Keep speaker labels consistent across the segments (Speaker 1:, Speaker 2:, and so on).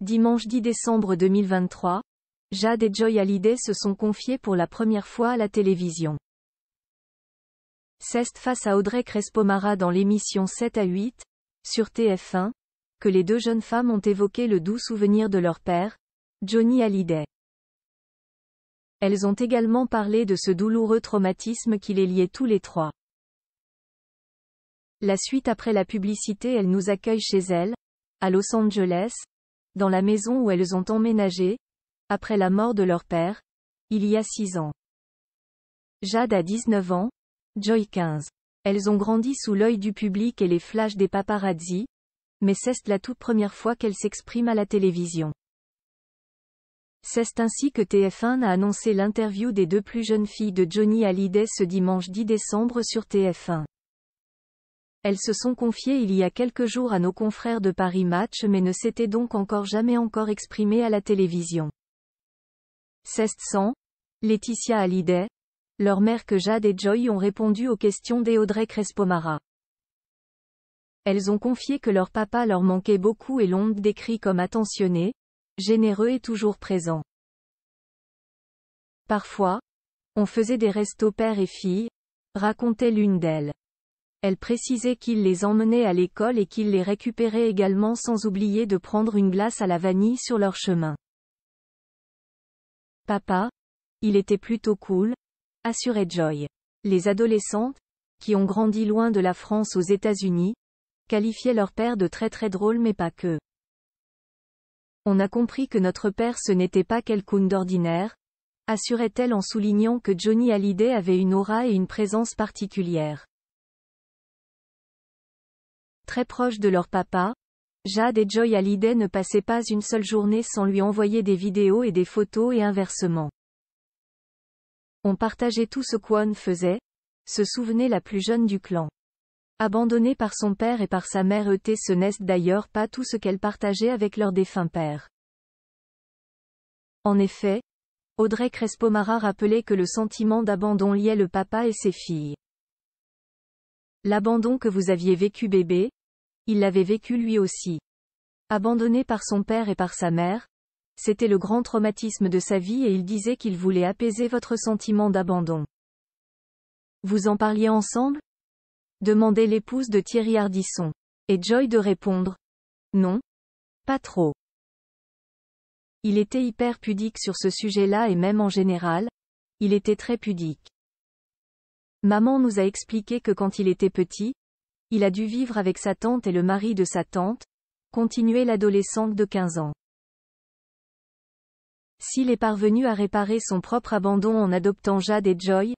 Speaker 1: Dimanche 10 décembre 2023, Jade et Joy Hallyday se sont confiés pour la première fois à la télévision. C'est face à Audrey Crespomara dans l'émission 7 à 8, sur TF1, que les deux jeunes femmes ont évoqué le doux souvenir de leur père, Johnny Hallyday. Elles ont également parlé de ce douloureux traumatisme qui les liait tous les trois. La suite après la publicité elles nous accueillent chez elles, à Los Angeles, dans la maison où elles ont emménagé, après la mort de leur père, il y a 6 ans. Jade a 19 ans, Joy 15. Elles ont grandi sous l'œil du public et les flashs des paparazzi, mais c'est la toute première fois qu'elles s'expriment à la télévision. C'est ainsi que TF1 a annoncé l'interview des deux plus jeunes filles de Johnny Hallyday ce dimanche 10 décembre sur TF1. Elles se sont confiées il y a quelques jours à nos confrères de Paris Match mais ne s'étaient donc encore jamais encore exprimées à la télévision. 1600 Laetitia Hallyday Leur mère que Jade et Joy ont répondu aux questions d'Eaudrey Crespomara. Elles ont confié que leur papa leur manquait beaucoup et l'ont décrit comme attentionné, généreux et toujours présent. Parfois, on faisait des restos père et fille, racontait l'une d'elles. Elle précisait qu'il les emmenait à l'école et qu'il les récupérait également sans oublier de prendre une glace à la vanille sur leur chemin. Papa, il était plutôt cool, assurait Joy. Les adolescentes, qui ont grandi loin de la France aux États-Unis, qualifiaient leur père de très très drôle mais pas que. On a compris que notre père ce n'était pas quelqu'un d'ordinaire, assurait-elle en soulignant que Johnny Hallyday avait une aura et une présence particulière. Très proche de leur papa, Jade et Joy Hallyday ne passaient pas une seule journée sans lui envoyer des vidéos et des photos et inversement. On partageait tout ce qu'On faisait, se souvenait la plus jeune du clan. Abandonnée par son père et par sa mère E.T. ce n'est d'ailleurs pas tout ce qu'elle partageait avec leur défunt père. En effet, Audrey crespo rappelait que le sentiment d'abandon liait le papa et ses filles. L'abandon que vous aviez vécu bébé, il l'avait vécu lui aussi. Abandonné par son père et par sa mère, c'était le grand traumatisme de sa vie et il disait qu'il voulait apaiser votre sentiment d'abandon. Vous en parliez ensemble demandait l'épouse de Thierry Hardisson. Et Joy de répondre Non. Pas trop. Il était hyper pudique sur ce sujet-là et même en général, il était très pudique. Maman nous a expliqué que quand il était petit, il a dû vivre avec sa tante et le mari de sa tante, continuait l'adolescente de 15 ans. S'il est parvenu à réparer son propre abandon en adoptant Jade et Joy,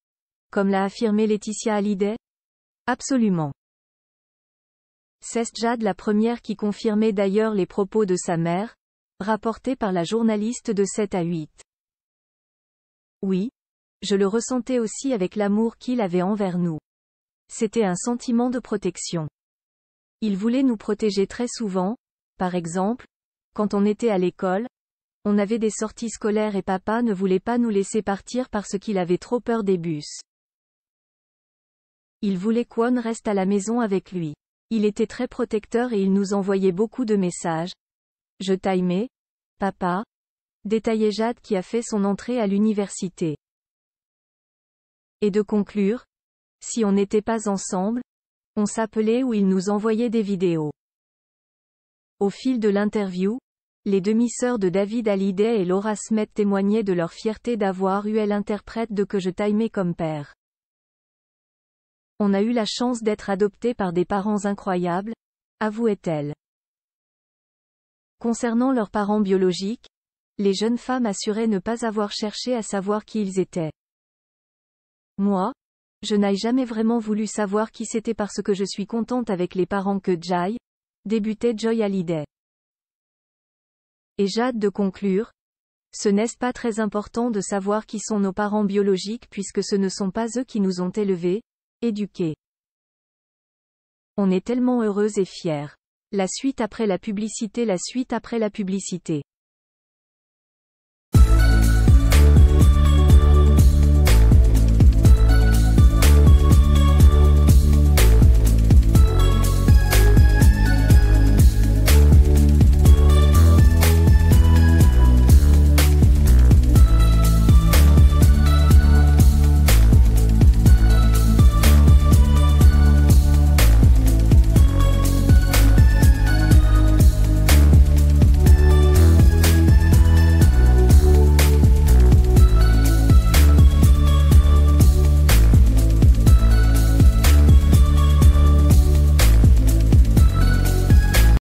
Speaker 1: comme l'a affirmé Laetitia Hallyday Absolument. C'est Jade la première qui confirmait d'ailleurs les propos de sa mère, rapportés par la journaliste de 7 à 8. Oui. Je le ressentais aussi avec l'amour qu'il avait envers nous. C'était un sentiment de protection. Il voulait nous protéger très souvent, par exemple, quand on était à l'école, on avait des sorties scolaires et papa ne voulait pas nous laisser partir parce qu'il avait trop peur des bus. Il voulait qu'On reste à la maison avec lui. Il était très protecteur et il nous envoyait beaucoup de messages. Je t'aimais, papa, détaillait Jade qui a fait son entrée à l'université. Et de conclure, si on n'était pas ensemble, on s'appelait ou ils nous envoyaient des vidéos. Au fil de l'interview, les demi-sœurs de David Hallyday et Laura Smet témoignaient de leur fierté d'avoir eu l'interprète de que je t'aimais comme père. On a eu la chance d'être adoptés par des parents incroyables, avouait-elle. Concernant leurs parents biologiques, les jeunes femmes assuraient ne pas avoir cherché à savoir qui ils étaient. Moi, je n'ai jamais vraiment voulu savoir qui c'était parce que je suis contente avec les parents que Jai, débutait Joy Hallyday. Et Jade de conclure. Ce nest pas très important de savoir qui sont nos parents biologiques puisque ce ne sont pas eux qui nous ont élevés, éduqués. On est tellement heureuse et fière. La suite après la publicité La suite après la publicité.